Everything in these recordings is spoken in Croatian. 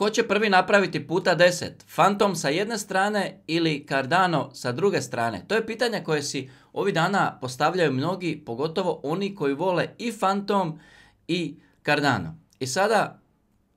Ko će prvi napraviti puta 10? Fantom sa jedne strane ili Cardano sa druge strane? To je pitanje koje si ovih dana postavljaju mnogi, pogotovo oni koji vole i Phantom i Cardano. I sada,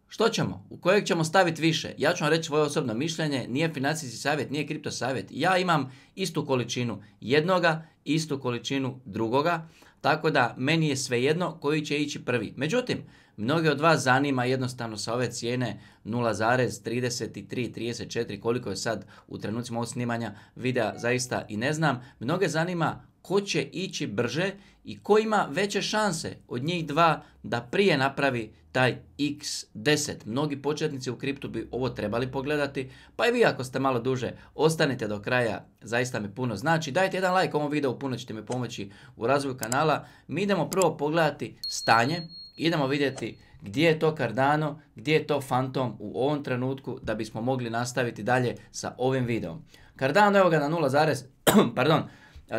što ćemo? U kojeg ćemo staviti više? Ja ću vam reći svoje osobno mišljenje, nije financijski savjet, nije kripto savjet. Ja imam istu količinu jednoga, istu količinu drugoga, tako da meni je svejedno koji će ići prvi. Međutim, mnoge od vas zanima jednostavno sa ove cijene 0,33, 34 koliko je sad u trenucima ovog snimanja videa zaista i ne znam. Mnoge zanima ko će ići brže i ko ima veće šanse od njih dva da prije napravi taj X10. Mnogi početnici u kriptu bi ovo trebali pogledati, pa i vi ako ste malo duže ostanite do kraja, zaista mi puno znači. Dajte jedan like ovom videu, puno ćete mi pomoći u razvoju kanala. Mi idemo prvo pogledati stanje, idemo vidjeti gdje je to Cardano, gdje je to Phantom u ovom trenutku da bismo mogli nastaviti dalje sa ovim videom. Cardano evo ga na 0, pardon,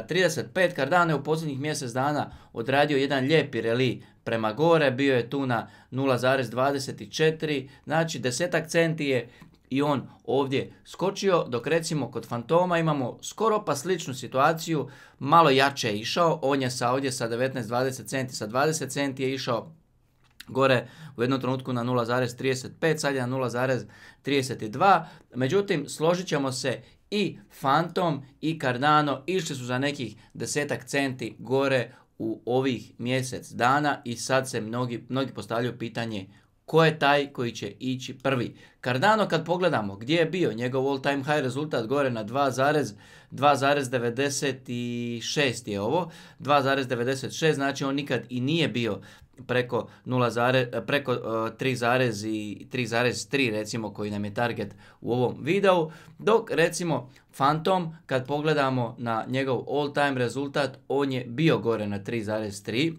35 kardane, u posljednjih mjesec dana odradio jedan lijepi reli prema gore, bio je tu na 0,24, znači desetak centi je i on ovdje skočio, dok recimo kod Fantoma imamo skoro pa sličnu situaciju, malo jače je išao, on je sa ovdje sa 19-20 centi, sa 20 centi je išao gore u jednom trenutku na 0,35, sad je na 0,32. Međutim, složit ćemo se i Phantom i Cardano išli su za nekih desetak centi gore u ovih mjesec dana i sad se mnogi, mnogi postavljaju pitanje ko je taj koji će ići prvi. Cardano kad pogledamo gdje je bio njegov all time high rezultat gore na 2,96 je ovo, 2,96 znači on nikad i nije bio preko 0, e, preko 3,3 e, recimo koji nam je target u ovom videu, dok recimo Phantom kad pogledamo na njegov all time rezultat on je bio gore na 3,3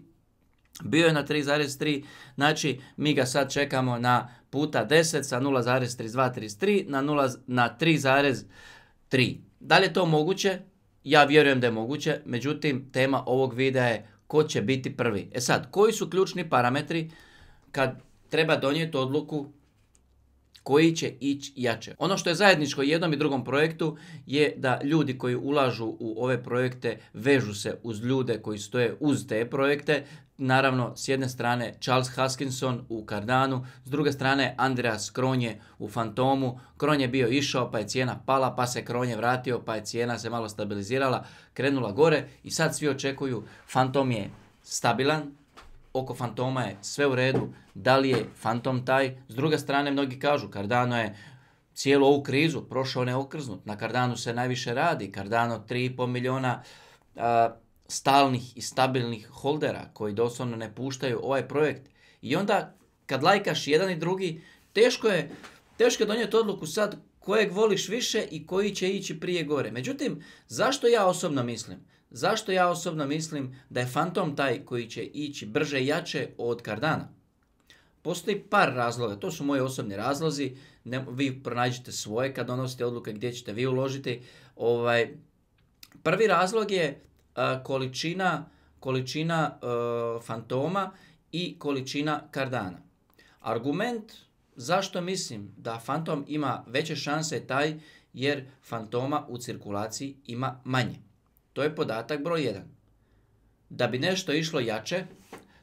bio je na 3,3, znači mi ga sad čekamo na puta 10 sa 0,3233 na, na 3,3. Da li je to moguće? Ja vjerujem da je moguće, međutim tema ovog videa je ko će biti prvi. E sad, koji su ključni parametri kad treba donijeti odluku koji će ići jače. Ono što je zajedničko jednom i drugom projektu je da ljudi koji ulažu u ove projekte vežu se uz ljude koji stoje uz te projekte, naravno s jedne strane Charles Haskinson u Cardanu, s druge strane Andreas Kronje u Fantomu. Kronje je bio išao pa je cijena pala, pa se Kronje vratio pa je cijena se malo stabilizirala, krenula gore i sad svi očekuju Fantom je stabilan, oko Fantoma je sve u redu, da li je Fantom taj? S druge strane mnogi kažu Kardano je cijelu ovu krizu prošao neokrznut, na Kardanu se najviše radi, Kardano 3,5 miliona stalnih i stabilnih holdera koji doslovno ne puštaju ovaj projekt. I onda kad lajkaš jedan i drugi, teško je, teško je donijeti odluku sad kojeg voliš više i koji će ići prije gore. Međutim, zašto ja osobno mislim? Zašto ja osobno mislim da je Fantom taj koji će ići brže i jače od kardana Postoji par razloga, to su moji osobni razlozi, vi pronađite svoje kad donosite odluke gdje ćete vi uložiti. Ovaj, prvi razlog je količina, količina e, fantoma i količina kardana. Argument zašto mislim da fantom ima veće šanse je taj jer fantoma u cirkulaciji ima manje. To je podatak broj 1. Da bi nešto išlo jače,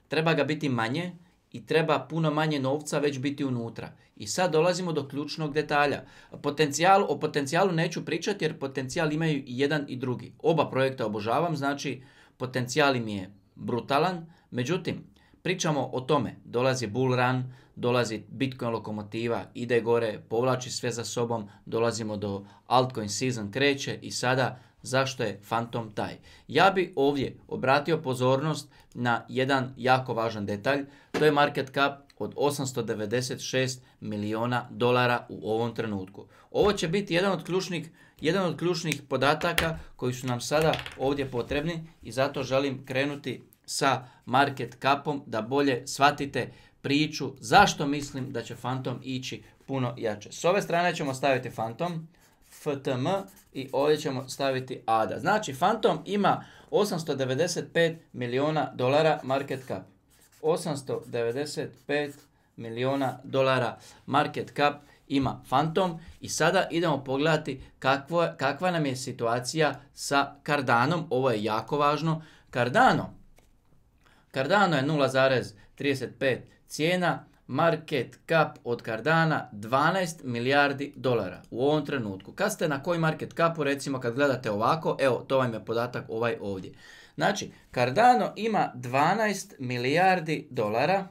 treba ga biti manje i treba puno manje novca već biti unutra. I sad dolazimo do ključnog detalja. Potencijal, o potencijalu neću pričati jer potencijal imaju i jedan i drugi. Oba projekta obožavam, znači potencijal im je brutalan. Međutim, pričamo o tome. Dolazi bull run, dolazi Bitcoin lokomotiva, ide gore, povlači sve za sobom, dolazimo do altcoin season, kreće i sada zašto je Phantom taj. Ja bi ovdje obratio pozornost na jedan jako važan detalj, to je market cap od 896 milijuna dolara u ovom trenutku. Ovo će biti jedan od ključnih jedan od ključnih podataka koji su nam sada ovdje potrebni i zato želim krenuti sa market capom da bolje shvatite priču zašto mislim da će Phantom ići puno jače. S ove strane ćemo staviti Phantom, ftm i ovdje ćemo staviti ADA. Znači, Phantom ima 895 milijuna dolara market cap. 895 milijuna dolara market cap ima Phantom i sada idemo pogledati kakva nam je situacija sa Cardanom. Ovo je jako važno. Cardano, Cardano je 0,35 cijena, market cap od Cardana 12 milijardi dolara u ovom trenutku. Kad ste na koji market capu, recimo kad gledate ovako, evo to vam je podatak ovaj ovdje. Znači, Cardano ima 12 milijardi dolara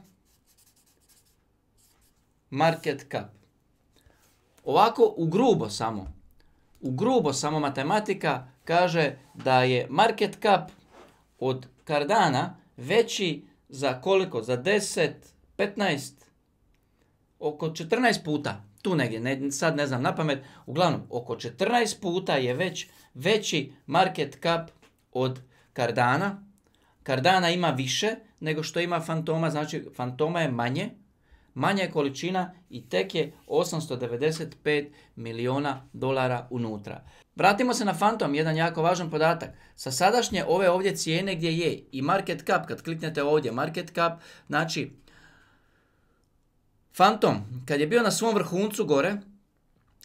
market cap. Ovako u grubo samo, u grubo samo matematika kaže da je market cap od Cardana veći za koliko? Za 10 15, oko 14 puta, tu negdje, ne, sad ne znam na pamet, uglavnom oko 14 puta je već veći market cap od Cardana. Cardana ima više nego što ima Fantoma, znači Fantoma je manje, manja je količina i tek je 895 miliona dolara unutra. Vratimo se na Fantom, jedan jako važan podatak. Sa sadašnje ove ovdje cijene gdje je i market cap, kad kliknete ovdje market cap, znači Fantom, kad je bio na svom vrhuncu gore,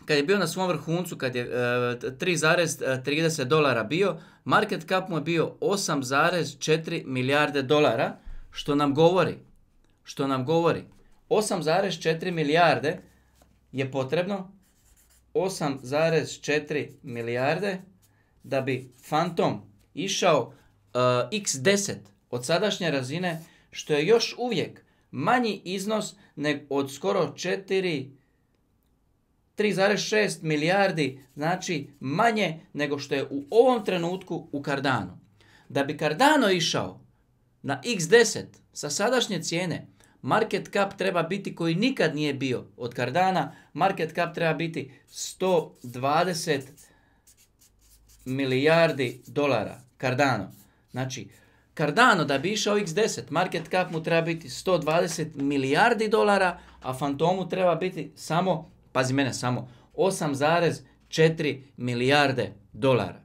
kad je bio na svom vrhuncu, kad je 3,30 e, dolara bio, market cap mu je bio 8,4 milijarde dolara, što nam govori, što nam govori, 8,4 milijarde je potrebno, 8,4 milijarde da bi Fantom išao x10 e, od sadašnje razine, što je još uvijek manji iznos nego od skoro 4 3,6 milijardi, znači manje nego što je u ovom trenutku u Cardano. Da bi Cardano išao na x10 sa sadašnje cijene, market cap treba biti koji nikad nije bio od Cardana, market cap treba biti 120 milijardi dolara Cardano. Znači, Cardano da bi išao X10, market cap mu treba biti 120 milijardi dolara, a Fantomu treba biti samo, pazi mene, samo 8,4 milijarde dolara.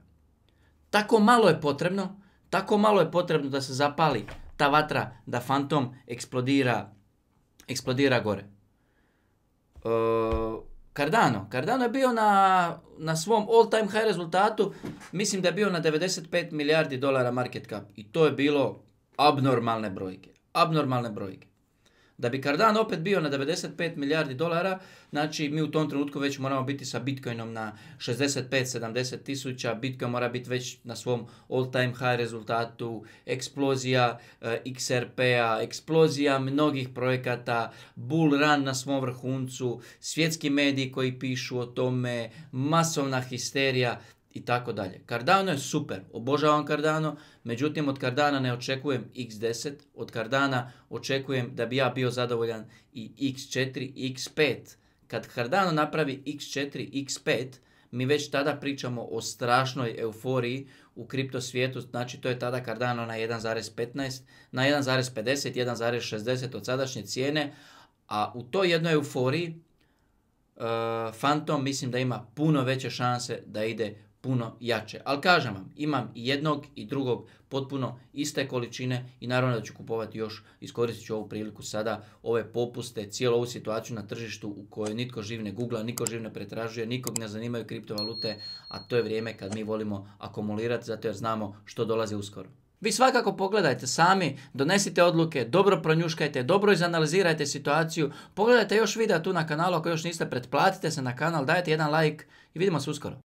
Tako malo je potrebno, tako malo je potrebno da se zapali ta vatra, da Fantom eksplodira, eksplodira gore. E, Cardano. Cardano je bio na, na svom all time high rezultatu, mislim da je bio na 95 milijardi dolara market cap. I to je bilo abnormalne brojke. Abnormalne brojke. Da bi Cardano opet bio na 95 milijardi dolara, znači mi u tom trenutku već moramo biti sa Bitcoinom na 65-70 tisuća, Bitcoin mora biti već na svom all time high rezultatu, eksplozija eh, XRP-a, eksplozija mnogih projekata, bull run na svom vrhuncu, svjetski mediji koji pišu o tome, masovna histerija, i tako dalje. Cardano je super, obožavam Cardano, međutim od Cardana ne očekujem x10, od Cardana očekujem da bi ja bio zadovoljan i x4, x5. Kad Cardano napravi x4, x5, mi već tada pričamo o strašnoj euforiji u kripto svijetu, znači to je tada Cardano na 1.15, na 1.50, 1.60 od sadašnje cijene, a u toj jednoj euforiji Uh, Phantom mislim da ima puno veće šanse da ide puno jače. Ali kažem vam, imam i jednog i drugog potpuno iste količine i naravno da ću kupovati još, iskoristit ću ovu priliku sada, ove popuste, cijelu ovu situaciju na tržištu u kojoj nitko živ ne googla, niko živ ne pretražuje, nikog ne zanimaju kriptovalute, a to je vrijeme kad mi volimo akumulirati, zato jer znamo što dolazi uskoro. Vi svakako pogledajte sami, donesite odluke, dobro pronjuškajte, dobro izanalizirajte situaciju, pogledajte još videa tu na kanalu ako još niste, pretplatite se na kanal, dajte jedan like i vidimo se uskoro.